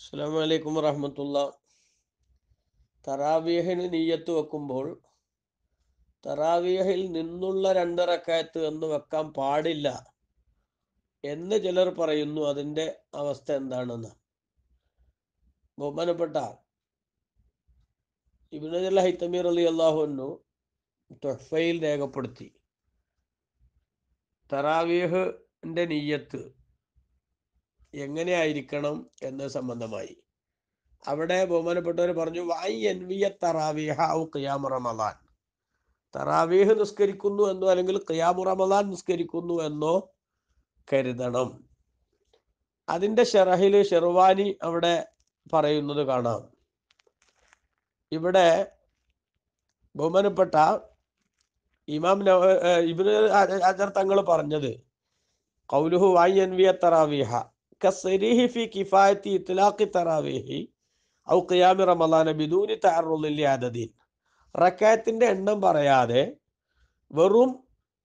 അസ്സാം വലൈക്കും വറഹമത്തുള്ള തറാവിയഹിന് നീയത്ത് വെക്കുമ്പോൾ തറാവിയഹിൽ നിന്നുള്ള രണ്ടിറക്കയത്ത് എന്ന് വെക്കാൻ പാടില്ല എന്ന് ചിലർ പറയുന്നു അതിൻ്റെ അവസ്ഥ എന്താണെന്ന് ബഹുമാനപ്പെട്ട ഇബിനുള്ള ഹൈത്തമീർ അലി അള്ളാഹുനു തൊഫയിൽ രേഖപ്പെടുത്തി തറാവീഹിൻ്റെ നീയത്ത് എങ്ങനെയായിരിക്കണം എന്ന സംബന്ധമായി അവിടെ ബഹുമാനപ്പെട്ടവർ പറഞ്ഞു വായി എൻവിയ തറാവീഹ ഔ ഖിയാം റമദാൻ തറാവീഹ് നിസ്കരിക്കുന്നു എന്നോ അല്ലെങ്കിൽ ഖിയാമു റമദാൻ നിസ്കരിക്കുന്നു എന്നോ കരുതണം അതിൻ്റെ ഷെറഹിൽ ഷെർവാനി അവിടെ പറയുന്നത് കാണാം ഇവിടെ ബഹുമാനപ്പെട്ട ഇമാം ഇബിന് തങ്ങൾ പറഞ്ഞത് കൗലുഹു വായി എൻവിയ തറാവീഹ كصريح في كفاية إطلاق تراويح ഔ قيام رمضان بدون താറുള്ളിലെ അതദീൻ റക്കായത്തിൻ്റെ എണ്ണം പറയാതെ വെറും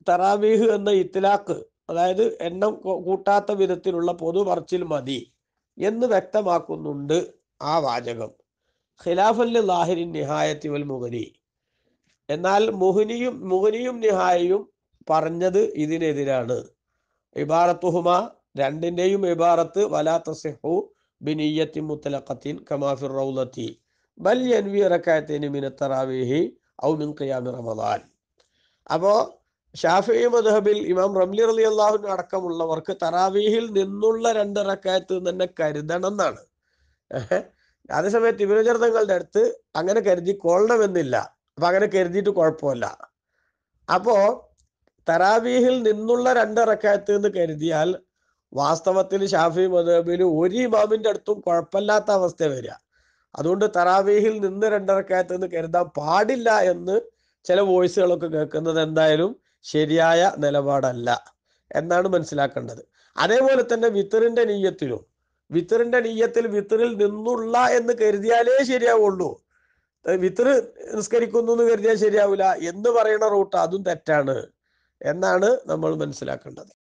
തറാവീഹ് എന്ന ഇത്തിലാക്ക് അതായത് എണ്ണം കൂട്ടാത്ത വിധത്തിലുള്ള പൊതു മതി എന്ന് വ്യക്തമാക്കുന്നുണ്ട് ആ വാചകം ഖിലാഫല്ല് ലാഹിരി നിഹായത്തി വൽ മുഹനി എന്നാൽ മുഹനിയും മുഹനിയും നിഹായയും പറഞ്ഞത് ഇതിനെതിരാണ് ഇബാറത്തുഹുമ രണ്ടിൻ്റെയും ഇബാറത്ത് വലാ തസിഹു ബിനിയത്തി മുത്തലഖത്തിൻ കമാഫിർ റൗലത്തി ബൽ എൻവി ഇറക്കായത്തിന് മിനത്തറാവേഹി ഔ മിൻ ഖിയാമി റമദാൻ അപ്പോ ഷാഫി മദ്ഹബിൽ ഇമാം റംലി റലി അള്ളാഹുവിന് അടക്കമുള്ളവർക്ക് തറാവീഹിൽ നിന്നുള്ള രണ്ട് റക്കായത്ത് തന്നെ കരുതണം എന്നാണ് അതേസമയത്ത് ഇബിനുജർ അടുത്ത് അങ്ങനെ കരുതി കൊള്ളണമെന്നില്ല അപ്പൊ അങ്ങനെ കരുതിയിട്ട് കുഴപ്പമില്ല അപ്പോ തറാവീഹിൽ നിന്നുള്ള രണ്ട് റക്കായത്ത് എന്ന് കരുതിയാൽ വാസ്തവത്തിൽ ഷാഫി മദബിൽ ഒരു ഇമാമിൻ്റെ അടുത്തും കുഴപ്പമില്ലാത്ത അവസ്ഥ വരിക അതുകൊണ്ട് തറാവീഹിൽ നിന്ന് രണ്ടരക്കയത്തെന്ന് കരുതാൻ പാടില്ല എന്ന് ചില വോയിസുകളൊക്കെ കേൾക്കുന്നത് എന്തായാലും ശരിയായ നിലപാടല്ല എന്നാണ് മനസ്സിലാക്കേണ്ടത് അതേപോലെ തന്നെ വിത്തറിന്റെ നീയത്തിലും വിത്തറിന്റെ നീയത്തിൽ വിത്തറിൽ നിന്നുള്ള എന്ന് കരുതിയാലേ ശരിയാവുള്ളൂ വിത്തറ് നിസ്കരിക്കുന്നു എന്ന് കരുതിയാൽ ശരിയാവില്ല എന്ന് പറയുന്ന റൂട്ട് അതും തെറ്റാണ് എന്നാണ് നമ്മൾ മനസ്സിലാക്കേണ്ടത്